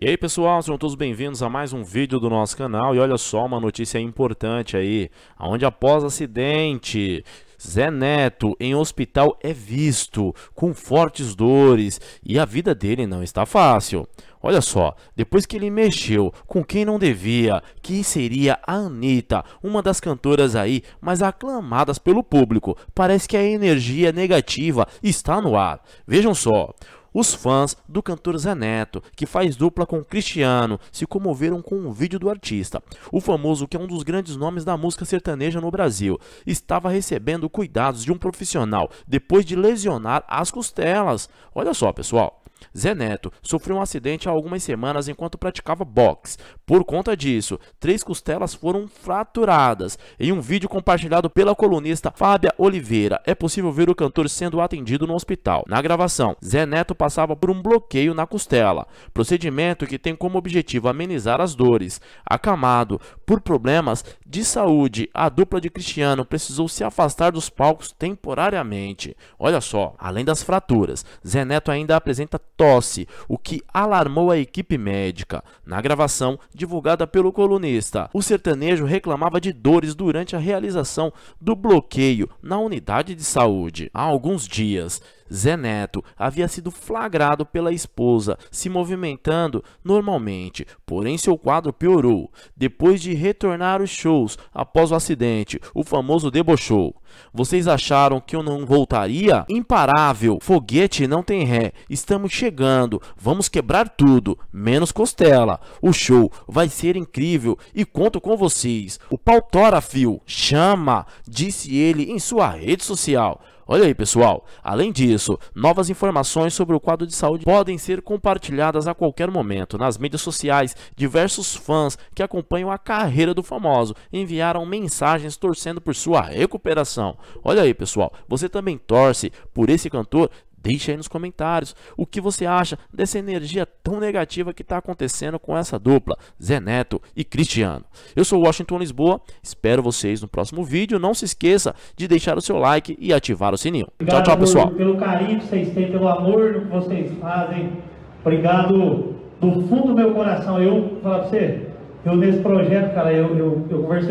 E aí pessoal, sejam todos bem-vindos a mais um vídeo do nosso canal e olha só uma notícia importante aí, onde após acidente, Zé Neto em hospital é visto com fortes dores e a vida dele não está fácil. Olha só, depois que ele mexeu com quem não devia, que seria a Anitta, uma das cantoras aí mais aclamadas pelo público, parece que a energia negativa está no ar. Vejam só, os fãs do cantor Zé Neto, que faz dupla com Cristiano, se comoveram com um vídeo do artista. O famoso, que é um dos grandes nomes da música sertaneja no Brasil, estava recebendo cuidados de um profissional depois de lesionar as costelas. Olha só, pessoal. Zé Neto sofreu um acidente há algumas semanas enquanto praticava boxe. Por conta disso, três costelas foram fraturadas. Em um vídeo compartilhado pela colunista Fábia Oliveira, é possível ver o cantor sendo atendido no hospital. Na gravação, Zé Neto passava por um bloqueio na costela, procedimento que tem como objetivo amenizar as dores. Acamado por problemas de saúde, a dupla de Cristiano precisou se afastar dos palcos temporariamente. Olha só, além das fraturas, Zé Neto ainda apresenta tosse, o que alarmou a equipe médica. Na gravação, divulgada pelo colunista, o sertanejo reclamava de dores durante a realização do bloqueio na unidade de saúde. Há alguns dias, Zé Neto havia sido flagrado pela esposa se movimentando normalmente, porém seu quadro piorou. Depois de retornar aos shows após o acidente, o famoso debochou. Vocês acharam que eu não voltaria? Imparável, foguete não tem ré, estamos chegando chegando, vamos quebrar tudo, menos costela. O show vai ser incrível e conto com vocês. O Pautora Fio chama, disse ele em sua rede social. Olha aí, pessoal. Além disso, novas informações sobre o quadro de saúde podem ser compartilhadas a qualquer momento. Nas mídias sociais, diversos fãs que acompanham a carreira do famoso enviaram mensagens torcendo por sua recuperação. Olha aí, pessoal. Você também torce por esse cantor? Deixe aí nos comentários o que você acha dessa energia tão negativa que está acontecendo com essa dupla, Zé Neto e Cristiano. Eu sou Washington Lisboa, espero vocês no próximo vídeo. Não se esqueça de deixar o seu like e ativar o sininho. Obrigado, tchau, tchau, pessoal. Pelo carinho que vocês têm, pelo amor que vocês fazem. Obrigado do fundo do meu coração. Eu, falar pra você, eu nesse projeto, cara, eu, eu, eu conversei.